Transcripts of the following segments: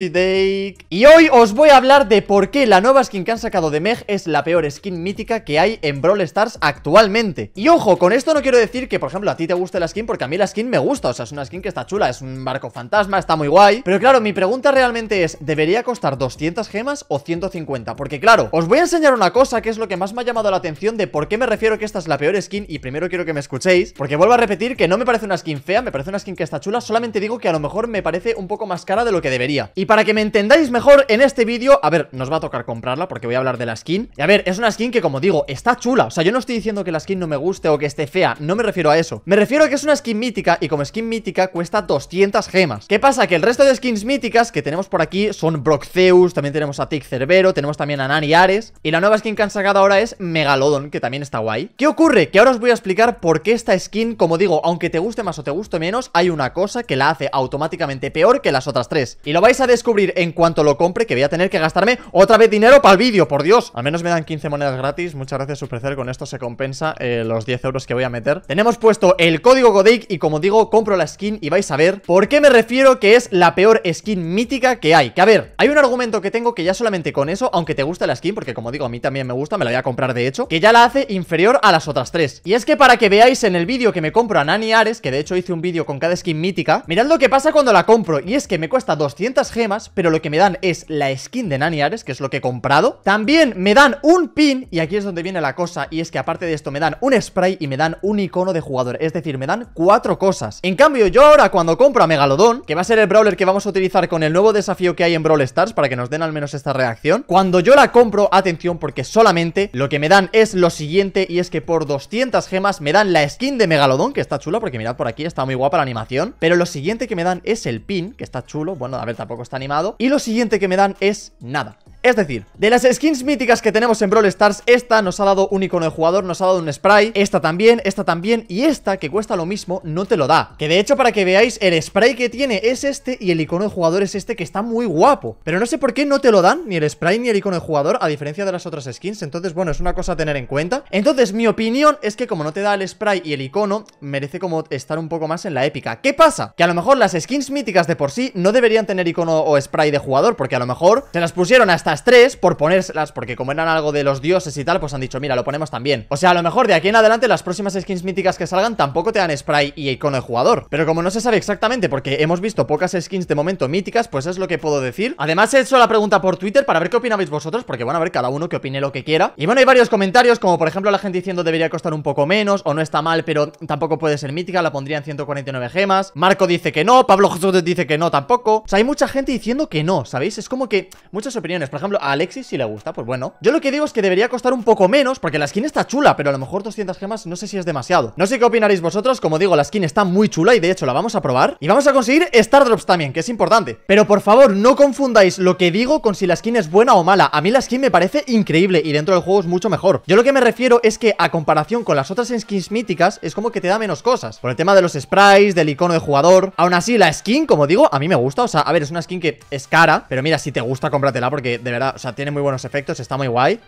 Y hoy os voy a hablar de por qué la nueva skin que han sacado de Meg es la peor skin mítica que hay en Brawl Stars actualmente Y ojo, con esto no quiero decir que por ejemplo a ti te guste la skin porque a mí la skin me gusta O sea, es una skin que está chula, es un barco fantasma, está muy guay Pero claro, mi pregunta realmente es, ¿debería costar 200 gemas o 150? Porque claro, os voy a enseñar una cosa que es lo que más me ha llamado la atención de por qué me refiero que esta es la peor skin Y primero quiero que me escuchéis, porque vuelvo a repetir que no me parece una skin fea, me parece una skin que está chula Solamente digo que a lo mejor me parece un poco más cara de lo que debería para que me entendáis mejor en este vídeo, a ver, nos va a tocar comprarla porque voy a hablar de la skin. Y a ver, es una skin que como digo, está chula. O sea, yo no estoy diciendo que la skin no me guste o que esté fea, no me refiero a eso. Me refiero a que es una skin mítica y como skin mítica cuesta 200 gemas. ¿Qué pasa? Que el resto de skins míticas que tenemos por aquí son Zeus, también tenemos a Tic Cerbero, tenemos también a Nani Ares. Y la nueva skin que han sacado ahora es Megalodon, que también está guay. ¿Qué ocurre? Que ahora os voy a explicar por qué esta skin, como digo, aunque te guste más o te guste menos, hay una cosa que la hace automáticamente peor que las otras tres. Y lo vais a descubrir en cuanto lo compre que voy a tener que gastarme otra vez dinero para el vídeo, por Dios. Al menos me dan 15 monedas gratis. Muchas gracias, Supercell. Con esto se compensa eh, los 10 euros que voy a meter. Tenemos puesto el código Godake y como digo, compro la skin y vais a ver por qué me refiero que es la peor skin mítica que hay. Que a ver, hay un argumento que tengo que ya solamente con eso, aunque te guste la skin, porque como digo, a mí también me gusta, me la voy a comprar de hecho, que ya la hace inferior a las otras tres. Y es que para que veáis en el vídeo que me compro a Nani Ares, que de hecho hice un vídeo con cada skin mítica, mirad lo que pasa cuando la compro, y es que me cuesta 200 gemas pero lo que me dan es la skin de Nani Ares, que es lo que he comprado. También me dan un pin, y aquí es donde viene la cosa, y es que aparte de esto me dan un spray y me dan un icono de jugador. Es decir, me dan cuatro cosas. En cambio, yo ahora cuando compro a Megalodon, que va a ser el brawler que vamos a utilizar con el nuevo desafío que hay en Brawl Stars, para que nos den al menos esta reacción. Cuando yo la compro, atención, porque solamente lo que me dan es lo siguiente, y es que por 200 gemas me dan la skin de Megalodon, que está chula, porque mirad por aquí, está muy guapa la animación. Pero lo siguiente que me dan es el pin, que está chulo. Bueno, a ver, tampoco está animado. Y lo siguiente que me dan es nada. Es decir, de las skins míticas que tenemos en Brawl Stars, esta nos ha dado un icono de jugador, nos ha dado un spray, esta también, esta también y esta, que cuesta lo mismo, no te lo da. Que de hecho, para que veáis, el spray que tiene es este y el icono de jugador es este, que está muy guapo. Pero no sé por qué no te lo dan, ni el spray ni el icono de jugador, a diferencia de las otras skins. Entonces, bueno, es una cosa a tener en cuenta. Entonces, mi opinión es que como no te da el spray y el icono, merece como estar un poco más en la épica. ¿Qué pasa? Que a lo mejor las skins míticas de por sí no deberían tener icono o spray de jugador, porque a lo mejor se las pusieron hasta tres, por ponérselas, porque como eran algo de los dioses y tal, pues han dicho, mira, lo ponemos también. O sea, a lo mejor de aquí en adelante las próximas skins míticas que salgan tampoco te dan spray y icono de jugador. Pero como no se sabe exactamente, porque hemos visto pocas skins de momento míticas, pues es lo que puedo decir. Además he hecho la pregunta por Twitter para ver qué opinabais vosotros, porque bueno, a ver cada uno que opine lo que quiera. Y bueno, hay varios comentarios, como por ejemplo la gente diciendo debería costar un poco menos, o no está mal, pero tampoco puede ser mítica, la pondrían 149 gemas. Marco dice que no, Pablo Jesús dice que no tampoco. O sea, hay mucha gente diciendo que no, ¿sabéis? Es como que muchas opiniones ejemplo, a Alexis si le gusta, pues bueno. Yo lo que digo es que debería costar un poco menos, porque la skin está chula, pero a lo mejor 200 gemas no sé si es demasiado. No sé qué opinaréis vosotros, como digo, la skin está muy chula y de hecho la vamos a probar. Y vamos a conseguir Star Drops también, que es importante. Pero por favor, no confundáis lo que digo con si la skin es buena o mala. A mí la skin me parece increíble y dentro del juego es mucho mejor. Yo lo que me refiero es que a comparación con las otras skins míticas, es como que te da menos cosas. Por el tema de los sprites, del icono de jugador. Aún así, la skin, como digo, a mí me gusta. O sea, a ver, es una skin que es cara, pero mira, si te gusta, cómpratela porque de verdad, o sea, tiene muy buenos efectos, está muy guay.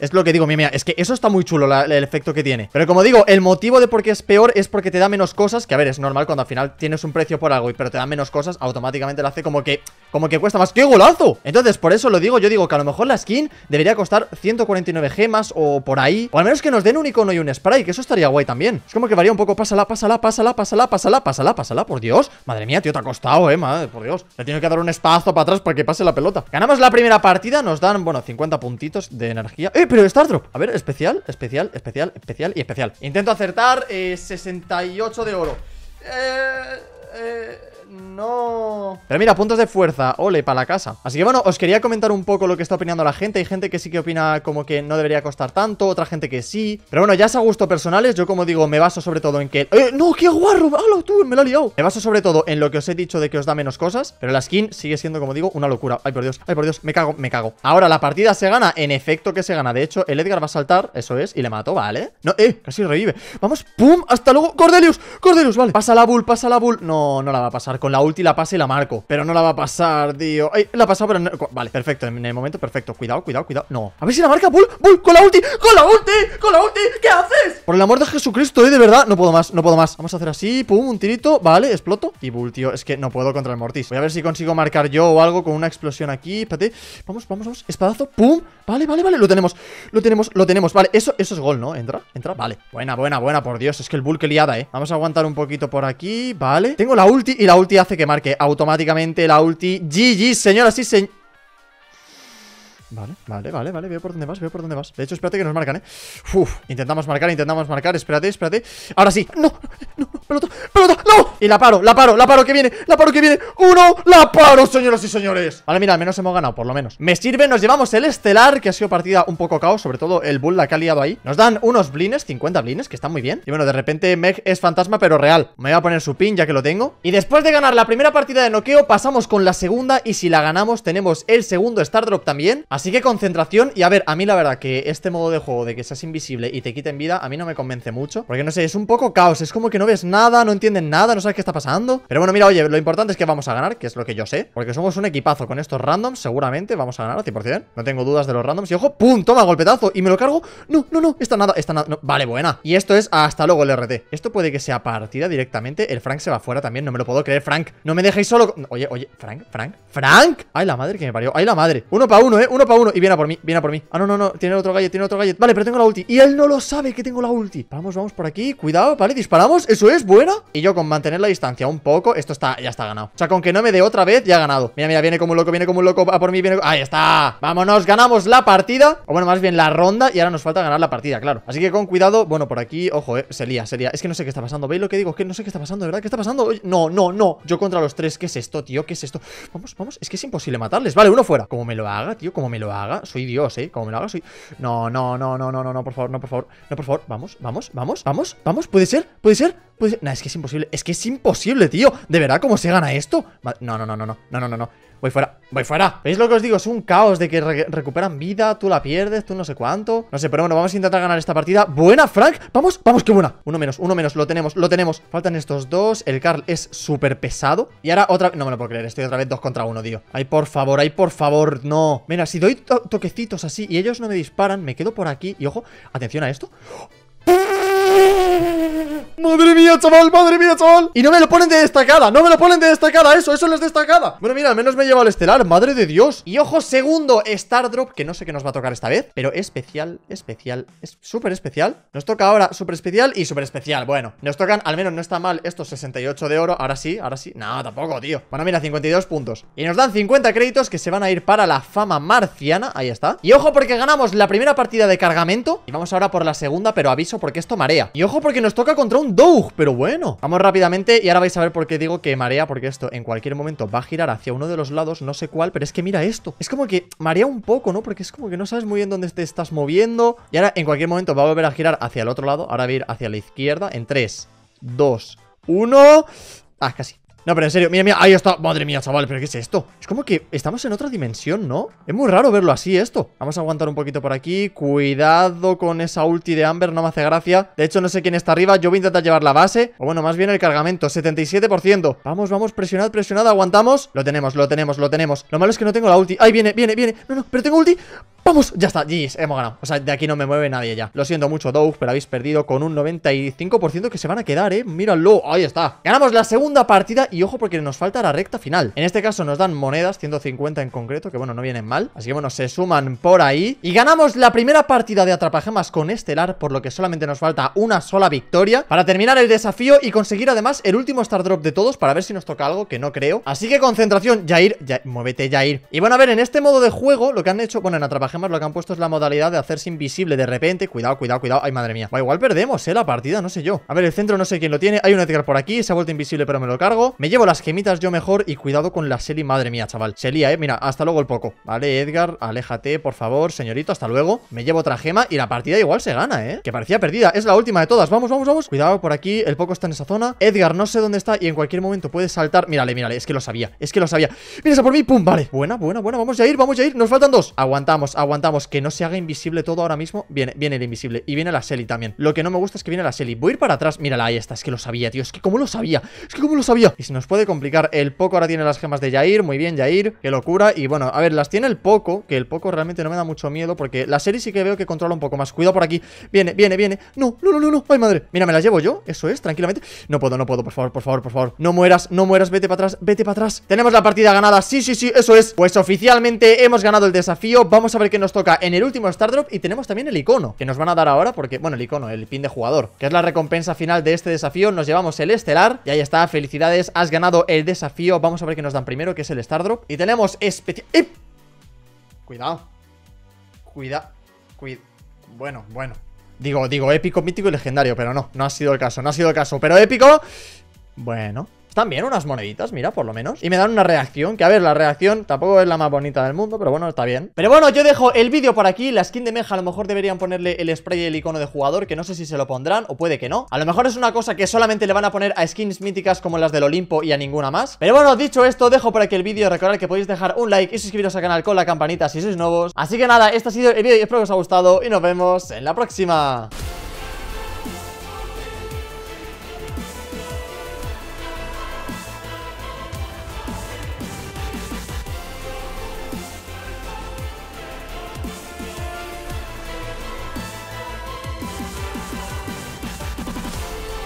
Es lo que digo, mía, mía es que eso está muy chulo el efecto que tiene Pero como digo, el motivo de por qué es peor es porque te da menos cosas Que a ver, es normal cuando al final tienes un precio por algo y pero te da menos cosas Automáticamente lo hace como que, como que cuesta más ¡Qué golazo! Entonces, por eso lo digo, yo digo que a lo mejor la skin debería costar 149 gemas o por ahí O al menos que nos den un icono y un spray, que eso estaría guay también Es como que varía un poco, pásala, pásala, pásala, pásala, pásala, pásala, pásala, por Dios Madre mía, tío, te ha costado, eh, madre, por Dios Le tiene que dar un espazo para atrás para que pase la pelota Ganamos la primera partida, nos dan, bueno, 50 puntitos de energía ¡Eh! Pero pero Drop A ver, especial, especial, especial, especial y especial. Intento acertar 68 eh, de oro. Eh... Pero mira, puntos de fuerza, ole, para la casa. Así que bueno, os quería comentar un poco lo que está opinando la gente. Hay gente que sí que opina como que no debería costar tanto, otra gente que sí. Pero bueno, ya es a gusto personales. Yo como digo, me baso sobre todo en que... ¡Eh, no, qué guarro! ¡Hala, tú! Me la he liado. Me baso sobre todo en lo que os he dicho de que os da menos cosas. Pero la skin sigue siendo, como digo, una locura. ¡Ay, por Dios! ¡Ay, por Dios! Me cago, me cago. Ahora, la partida se gana en efecto que se gana. De hecho, el Edgar va a saltar, eso es, y le mato, ¿vale? No, ¡eh! Casi revive. ¡Vamos! ¡Pum! ¡Hasta luego! ¡Cordelius! ¡Cordelius! Vale. Pasa la bull, pasa la bull. No, no la va a pasar. Con la ulti la y la marco. Pero no la va a pasar, tío. la ha pasado, pero Vale, perfecto. En el momento perfecto. Cuidado, cuidado, cuidado. No. A ver si la marca Bull. Bull, con la ulti. Con la ulti. Con la ulti. ¿Qué haces? Por el amor de Jesucristo, eh. De verdad. No puedo más. No puedo más. Vamos a hacer así. Pum, un tirito. Vale, exploto. Y Bull, tío. Es que no puedo contra el Mortis. Voy a ver si consigo marcar yo o algo con una explosión aquí. Espérate. Vamos, vamos, vamos. Espadazo. Pum. Vale, vale, vale. Lo tenemos. Lo tenemos. Lo tenemos. Vale, eso, eso es gol, ¿no? Entra. Entra. Vale. Buena, buena, buena. Por Dios. Es que el Bull que liada, eh. Vamos a aguantar un poquito por aquí. Vale. Tengo la ulti y la ulti hace que marque automático automáticamente la ulti GG, señoras y señores Vale, vale, vale, vale, veo por dónde vas, veo por dónde vas De hecho, espérate que nos marcan, eh Uf, intentamos marcar, intentamos marcar, espérate, espérate Ahora sí, no, no, pelota, pelota, no Y la paro, la paro, la paro que viene, la paro que viene Uno, la paro, señoras y señores Vale, mira, al menos hemos ganado, por lo menos Me sirve, nos llevamos el estelar, que ha sido partida un poco caos Sobre todo el bull, la que ha liado ahí Nos dan unos blines, 50 blines, que están muy bien Y bueno, de repente Meg es fantasma, pero real Me voy a poner su pin, ya que lo tengo Y después de ganar la primera partida de noqueo, pasamos con la segunda Y si la ganamos, tenemos el segundo Stardrop también Así que concentración y a ver, a mí la verdad que este modo de juego de que seas invisible y te quiten vida, a mí no me convence mucho. Porque no sé, es un poco caos, es como que no ves nada, no entienden nada, no sabes qué está pasando. Pero bueno, mira, oye, lo importante es que vamos a ganar, que es lo que yo sé. Porque somos un equipazo con estos randoms, seguramente vamos a ganar al 100%. No tengo dudas de los randoms. Y ojo, ¡pum! Toma, golpetazo. Y me lo cargo. No, no, no, está nada, está nada. Vale, buena. Y esto es hasta luego el RT. Esto puede que sea partida directamente. El Frank se va fuera también, no me lo puedo creer, Frank. No me dejéis solo. Oye, oye, Frank, Frank, Frank. Ay, la madre que me parió. Ay, la madre. Uno para uno, ¿eh? para uno. Y viene por mí, viene a por mí. Ah, no, no, no. Tiene otro Gallet, tiene otro gallet, Vale, pero tengo la ulti. Y él no lo sabe que tengo la ulti. Vamos, vamos por aquí. Cuidado, vale, disparamos. Eso es, buena. Y yo con mantener la distancia un poco, esto está, ya está ganado. O sea, con que no me dé otra vez, ya ha ganado. Mira, mira, viene como un loco, viene como un loco. A por mí, viene. Ahí está. Vámonos, ganamos la partida. O bueno, más bien la ronda. Y ahora nos falta ganar la partida, claro. Así que con cuidado. Bueno, por aquí, ojo, eh. Se lía, se lía. Es que no sé qué está pasando. ¿Veis lo que digo? Es que no sé qué está pasando, verdad. ¿Qué está pasando? No, no, no. Yo contra los tres. ¿Qué es esto, tío? ¿Qué es esto? Vamos, vamos. Es que es imposible matarles. Vale, uno fuera. Como me lo haga, tío. Como me lo haga, soy Dios, ¿eh? Como me lo haga, soy... No, no, no, no, no, no, no, por favor, no, por favor. No, por favor, vamos, vamos, vamos, vamos, vamos. ¿Puede ser? ¿Puede ser? ¿Puede ser? Nah, es que es imposible. Es que es imposible, tío. ¿De verdad cómo se gana esto? No, no, no, no, no, no, no, no, no. Voy fuera, voy fuera ¿Veis lo que os digo? Es un caos de que recuperan vida Tú la pierdes, tú no sé cuánto No sé, pero bueno, vamos a intentar ganar esta partida ¡Buena, Frank! ¡Vamos! ¡Vamos, qué buena! Uno menos, uno menos, lo tenemos, lo tenemos Faltan estos dos, el Carl es súper pesado Y ahora otra... No me lo puedo creer, estoy otra vez dos contra uno, tío Ay, por favor, ay, por favor, no Mira, si doy toquecitos así y ellos no me disparan Me quedo por aquí y ojo, atención a esto ¡Madre mía, chaval! ¡Madre mía, chaval! Y no me lo ponen de destacada, no me lo ponen de destacada Eso, eso no es destacada Bueno, mira, al menos me he llevado el estelar, madre de Dios Y ojo, segundo Star Drop, que no sé qué nos va a tocar esta vez Pero especial, especial, es súper especial Nos toca ahora súper especial y súper especial Bueno, nos tocan, al menos no está mal estos 68 de oro Ahora sí, ahora sí, no, tampoco, tío Bueno, mira, 52 puntos Y nos dan 50 créditos que se van a ir para la fama marciana Ahí está Y ojo, porque ganamos la primera partida de cargamento Y vamos ahora por la segunda, pero aviso porque esto marea y ojo porque nos toca contra un Doug, pero bueno Vamos rápidamente y ahora vais a ver por qué digo que marea Porque esto en cualquier momento va a girar hacia uno de los lados No sé cuál, pero es que mira esto Es como que marea un poco, ¿no? Porque es como que no sabes muy bien dónde te estás moviendo Y ahora en cualquier momento va a volver a girar hacia el otro lado Ahora va a ir hacia la izquierda en 3, 2, 1 Ah, casi no, pero en serio, mira, mira, ahí está Madre mía, chaval, pero ¿qué es esto? Es como que estamos en otra dimensión, ¿no? Es muy raro verlo así esto Vamos a aguantar un poquito por aquí Cuidado con esa ulti de Amber, no me hace gracia De hecho, no sé quién está arriba, yo voy a intentar llevar la base O bueno, más bien el cargamento, 77% Vamos, vamos, presionad, presionad, aguantamos Lo tenemos, lo tenemos, lo tenemos Lo malo es que no tengo la ulti Ahí viene, viene, viene No, no, pero tengo ulti ¡Vamos! Ya está, GG's, hemos ganado O sea, de aquí no me mueve nadie ya Lo siento mucho, Doug, pero habéis perdido con un 95% que se van a quedar, ¿eh? Míralo, ahí está Ganamos la segunda partida y ojo porque nos falta la recta final En este caso nos dan monedas, 150 en concreto, que bueno, no vienen mal Así que bueno, se suman por ahí Y ganamos la primera partida de Atrapajemas con Estelar Por lo que solamente nos falta una sola victoria Para terminar el desafío y conseguir además el último Star Drop de todos Para ver si nos toca algo que no creo Así que concentración, Jair, ya, Muévete, Jair Y bueno, a ver, en este modo de juego lo que han hecho, bueno, en Atrapajemas gemas lo que han puesto es la modalidad de hacerse invisible de repente. Cuidado, cuidado, cuidado. Ay, madre mía. Va, igual perdemos, ¿eh? La partida, no sé yo. A ver, el centro no sé quién lo tiene. Hay un Edgar por aquí. Se ha vuelto invisible, pero me lo cargo. Me llevo las gemitas yo mejor y cuidado con la Seli, Madre mía, chaval. Se ¿eh? Mira, hasta luego el poco. Vale, Edgar, aléjate, por favor, señorito. Hasta luego. Me llevo otra gema y la partida igual se gana, ¿eh? Que parecía perdida. Es la última de todas. Vamos, vamos, vamos. Cuidado por aquí. El poco está en esa zona. Edgar, no sé dónde está y en cualquier momento puede saltar. Mírale, mírale. Es que lo sabía. Es que lo sabía. Mira, por mí. Pum, vale. Buena, buena, buena. Vamos a ir, vamos a ir. Nos faltan dos. aguantamos aguantamos que no se haga invisible todo ahora mismo. Viene, viene el invisible. Y viene la Selly también. Lo que no me gusta es que viene la Selly. Voy a ir para atrás. Mírala, ahí está. Es que lo sabía, tío. Es que cómo lo sabía. Es que cómo lo sabía. Y se nos puede complicar. El Poco ahora tiene las gemas de Yair, Muy bien, Yair Qué locura. Y bueno, a ver, las tiene el Poco. Que el Poco realmente no me da mucho miedo. Porque la Selly sí que veo que controla un poco más. Cuidado por aquí. Viene, viene, viene. No, no, no, no, no. Ay, madre. Mira, me las llevo yo. Eso es, tranquilamente. No puedo, no puedo. Por favor, por favor, por favor. No mueras, no mueras. Vete para atrás, vete para atrás. Tenemos la partida ganada. Sí, sí, sí. Eso es. Pues oficialmente hemos ganado el desafío. Vamos a ver que nos toca en el último Star Drop y tenemos también el icono, que nos van a dar ahora porque, bueno, el icono, el pin de jugador, que es la recompensa final de este desafío. Nos llevamos el estelar y ahí está, felicidades, has ganado el desafío. Vamos a ver qué nos dan primero, que es el Star Drop. Y tenemos especial... Cuidado. Cuida... Bueno, bueno. Digo, digo, épico, mítico y legendario, pero no, no ha sido el caso, no ha sido el caso. Pero épico... Bueno también unas moneditas, mira, por lo menos Y me dan una reacción, que a ver, la reacción tampoco es la más bonita del mundo Pero bueno, está bien Pero bueno, yo dejo el vídeo por aquí La skin de Meja a lo mejor deberían ponerle el spray y el icono de jugador Que no sé si se lo pondrán o puede que no A lo mejor es una cosa que solamente le van a poner a skins míticas como las del Olimpo y a ninguna más Pero bueno, dicho esto, dejo por aquí el vídeo Recordad que podéis dejar un like y suscribiros al canal con la campanita si sois nuevos Así que nada, este ha sido el vídeo y espero que os haya gustado Y nos vemos en la próxima